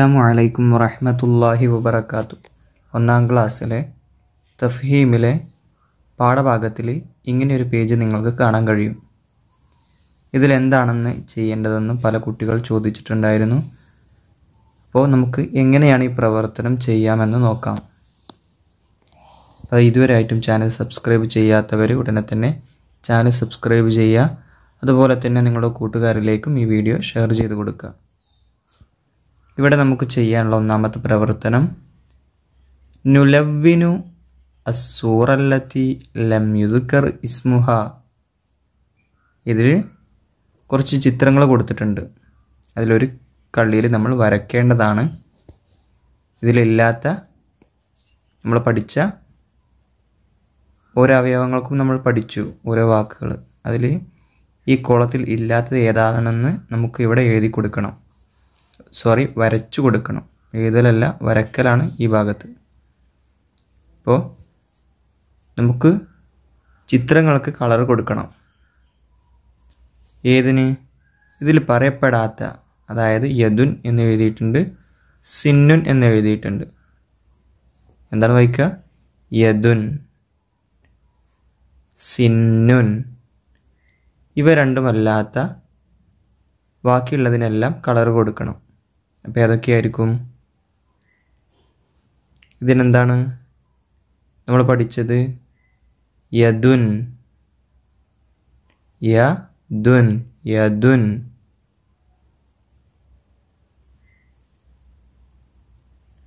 വലൈക്കും വറഹമത്തല്ലാഹി വബർക്കാത്തു ഒന്നാം ക്ലാസ്സിലെ തഫ്ഹീമിലെ പാഠഭാഗത്തിൽ ഇങ്ങനെയൊരു പേജ് നിങ്ങൾക്ക് കാണാൻ കഴിയും ഇതിലെന്താണെന്ന് ചെയ്യേണ്ടതെന്ന് പല കുട്ടികൾ ചോദിച്ചിട്ടുണ്ടായിരുന്നു അപ്പോൾ നമുക്ക് എങ്ങനെയാണ് ഈ പ്രവർത്തനം ചെയ്യാമെന്ന് നോക്കാം അത് ഇതുവരെയായിട്ടും ചാനൽ സബ്സ്ക്രൈബ് ചെയ്യാത്തവർ ഉടനെ തന്നെ ചാനൽ സബ്സ്ക്രൈബ് ചെയ്യുക അതുപോലെ തന്നെ നിങ്ങളുടെ കൂട്ടുകാരിലേക്കും ഈ വീഡിയോ ഷെയർ ചെയ്ത് കൊടുക്കുക ഇവിടെ നമുക്ക് ചെയ്യാനുള്ള ഒന്നാമത്തെ പ്രവർത്തനം നുലവിനു അസൂറല്ലത്തി ലം യുദുക്കർ ഇസ്മുഹ ഇതിൽ കുറച്ച് ചിത്രങ്ങൾ കൊടുത്തിട്ടുണ്ട് അതിലൊരു കള്ളിയിൽ നമ്മൾ വരയ്ക്കേണ്ടതാണ് ഇതിലില്ലാത്ത നമ്മൾ പഠിച്ച ഓരോ അവയവങ്ങൾക്കും നമ്മൾ പഠിച്ചു ഓരോ വാക്കുകൾ അതിൽ ഈ കുളത്തിൽ ഇല്ലാത്തത് ഏതാണെന്ന് നമുക്ക് ഇവിടെ എഴുതി കൊടുക്കണം സോറി വരച്ചു കൊടുക്കണം എഴുതലല്ല വരക്കലാണ് ഈ ഭാഗത്ത് അപ്പോൾ നമുക്ക് ചിത്രങ്ങൾക്ക് കളർ കൊടുക്കണം ഏതിന് ഇതിൽ പറയപ്പെടാത്ത അതായത് യദുൻ എന്ന് എഴുതിയിട്ടുണ്ട് സിന്നുൻ എന്ന് എഴുതിയിട്ടുണ്ട് എന്താണ് വായിക്കുക യദുൻ സിന്നുൻ ഇവ രണ്ടുമല്ലാത്ത ബാക്കിയുള്ളതിനെല്ലാം കളർ കൊടുക്കണം അപ്പം ഏതൊക്കെയായിരിക്കും ഇതിനെന്താണ് നമ്മൾ പഠിച്ചത് യദുൻ യദുൻ യദുൻ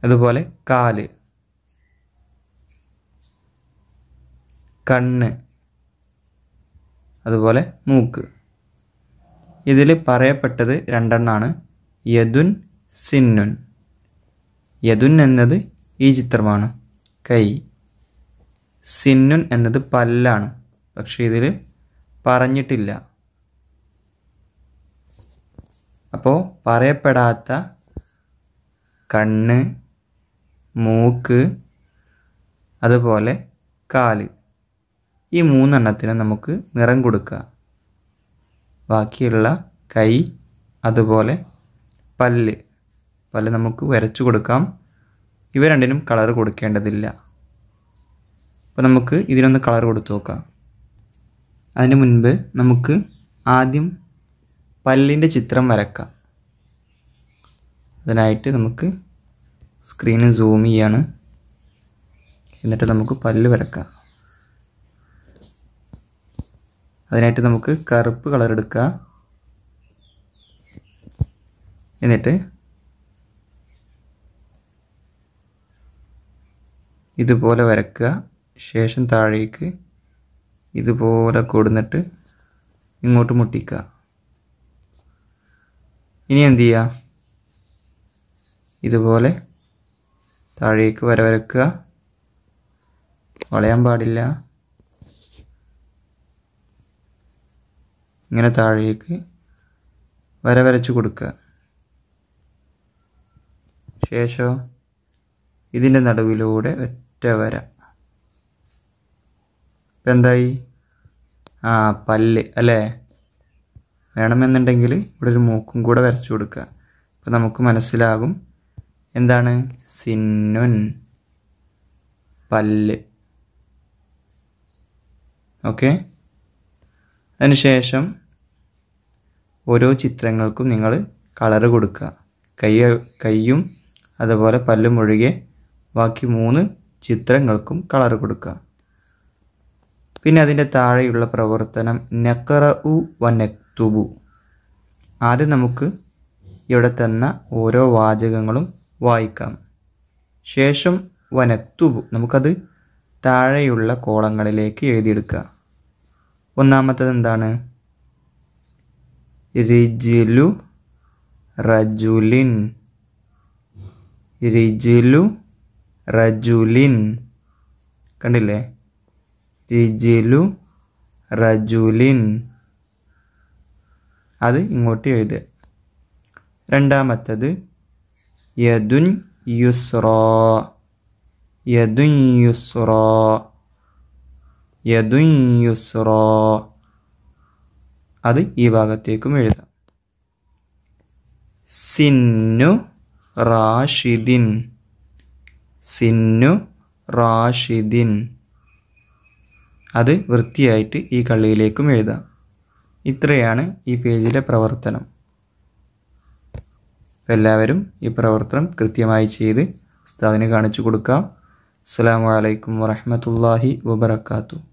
അതുപോലെ കാല് കണ്ണ് അതുപോലെ മൂക്ക് ഇതിൽ പറയപ്പെട്ടത് രണ്ടെണ്ണാണ് യദുൻ സിന്നുൻ യദുൻ എന്നത് ഈ ചിത്രമാണ് കൈ സിന്നുൻ എന്നത് പല്ലാണ് പക്ഷേ ഇതിൽ പറഞ്ഞിട്ടില്ല അപ്പോൾ പറയപ്പെടാത്ത കണ്ണ് മൂക്ക് അതുപോലെ കാല് ഈ മൂന്നെണ്ണത്തിന് നമുക്ക് നിറം കൊടുക്കുക ബാക്കിയുള്ള കൈ അതുപോലെ പല്ല് വല്ല നമുക്ക് വരച്ചു കൊടുക്കാം ഇവ രണ്ടിനും കളർ കൊടുക്കേണ്ടതില്ല അപ്പോൾ നമുക്ക് ഇതിനൊന്ന് കളർ കൊടുത്തു നോക്കാം അതിന് മുൻപ് നമുക്ക് ആദ്യം പല്ലിൻ്റെ ചിത്രം വരക്കാം അതിനായിട്ട് നമുക്ക് സ്ക്രീന് സൂം ചെയ്യാണ് എന്നിട്ട് നമുക്ക് പല്ല് വരക്കാം അതിനായിട്ട് നമുക്ക് കറുപ്പ് കളർ എടുക്കുക എന്നിട്ട് ഇതുപോലെ വരക്കുക ശേഷം താഴേക്ക് ഇതുപോലെ കൊടുന്നിട്ട് ഇങ്ങോട്ട് മുട്ടിക്കുക ഇനി എന്ത് ചെയ്യുക ഇതുപോലെ താഴേക്ക് വര വരക്കുക വളയാൻ പാടില്ല ഇങ്ങനെ താഴേക്ക് വര വരച്ച് കൊടുക്കുക ശേഷം ഇതിൻ്റെ നടുവിലൂടെ ഒറ്റവര എന്തായി ആ പല്ല് അല്ലേ വേണമെന്നുണ്ടെങ്കിൽ ഇവിടെ ഒരു മൂക്കും കൂടെ വരച്ചു കൊടുക്കുക അപ്പോൾ നമുക്ക് മനസ്സിലാകും എന്താണ് സിന്നുൻ പല്ല് ഓക്കെ അതിനുശേഷം ഓരോ ചിത്രങ്ങൾക്കും നിങ്ങൾ കളറ് കൊടുക്കുക കൈ കൈയും അതുപോലെ പല്ലും ഒഴികെ ബാക്കി മൂന്ന് ചിത്രങ്ങൾക്കും കളർ കൊടുക്കുക പിന്നെ അതിൻ്റെ താഴെയുള്ള പ്രവർത്തനം നക്കറ ഉ വ നെക്തുബു ആദ്യം നമുക്ക് ഇവിടെ തന്ന ഓരോ വാചകങ്ങളും വായിക്കാം ശേഷം വനക്തുബു നമുക്കത് താഴെയുള്ള കോളങ്ങളിലേക്ക് എഴുതിയെടുക്കുക ഒന്നാമത്തത് എന്താണ് റിജിലു റജുലിൻ റിജിലു റജുലിൻ കണ്ടില്ലേ തിജിലു റജുലിൻ അത് ഇങ്ങോട്ട് എഴുതുക രണ്ടാമത്തത് യദുൻ യുസ്രോ യദുൻ യുസ്രോ യദുൻ യുസ്രോ അത് ഈ ഭാഗത്തേക്കും എഴുതാം സിന്നു റാഷിദിൻ സിന്നു റാഷിദിൻ അത് വൃത്തിയായിട്ട് ഈ കള്ളിയിലേക്കും എഴുതാം ഇത്രയാണ് ഈ പേജിലെ പ്രവർത്തനം എല്ലാവരും ഈ പ്രവർത്തനം കൃത്യമായി ചെയ്ത് ഉസ്താദിന് കാണിച്ചു കൊടുക്കാം അസ്സാം വലൈക്കും വറഹമത്തല്ലാഹി വബർക്കാത്തു